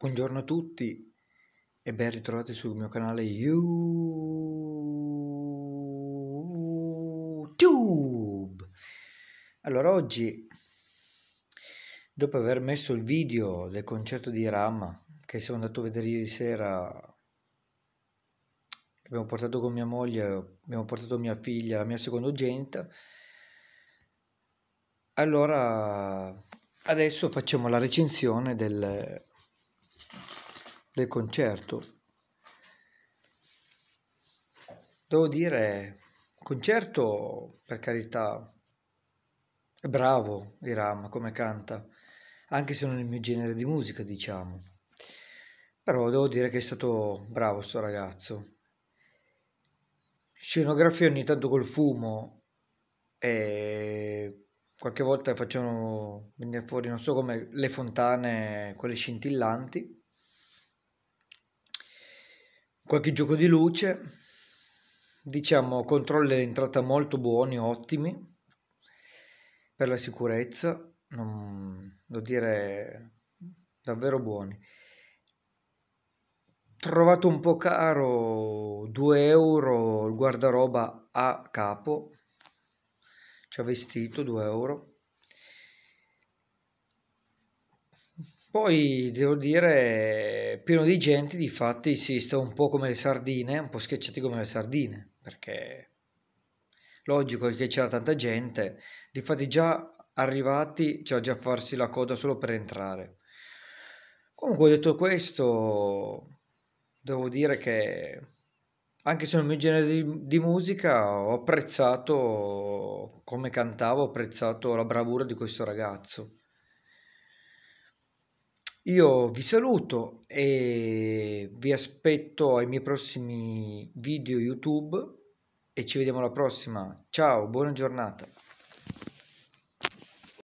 Buongiorno a tutti e ben ritrovati sul mio canale YouTube. Allora, oggi, dopo aver messo il video del concerto di Rama, che sono andato a vedere ieri sera, abbiamo portato con mia moglie, abbiamo portato mia figlia, la mia secondogenta, allora adesso facciamo la recensione del del concerto. Devo dire, concerto per carità, è bravo Iram come canta, anche se non è il mio genere di musica, diciamo. Però devo dire che è stato bravo sto ragazzo. Scenografia ogni tanto col fumo e qualche volta facevano venire fuori, non so come, le fontane, quelle scintillanti qualche gioco di luce, diciamo controlli all'entrata molto buoni, ottimi per la sicurezza, non, devo dire davvero buoni. Trovato un po' caro, 2 euro il guardaroba a capo, ci ha vestito 2 euro Poi devo dire, pieno di gente, di fatti si sta un po' come le sardine, un po' schiacciati come le sardine, perché logico che c'era tanta gente, di fatti già arrivati c'era già a farsi la coda solo per entrare. Comunque detto questo, devo dire che anche se non è mio genere di, di musica, ho apprezzato come cantavo, ho apprezzato la bravura di questo ragazzo. Io vi saluto e vi aspetto ai miei prossimi video YouTube e ci vediamo alla prossima. Ciao, buona giornata.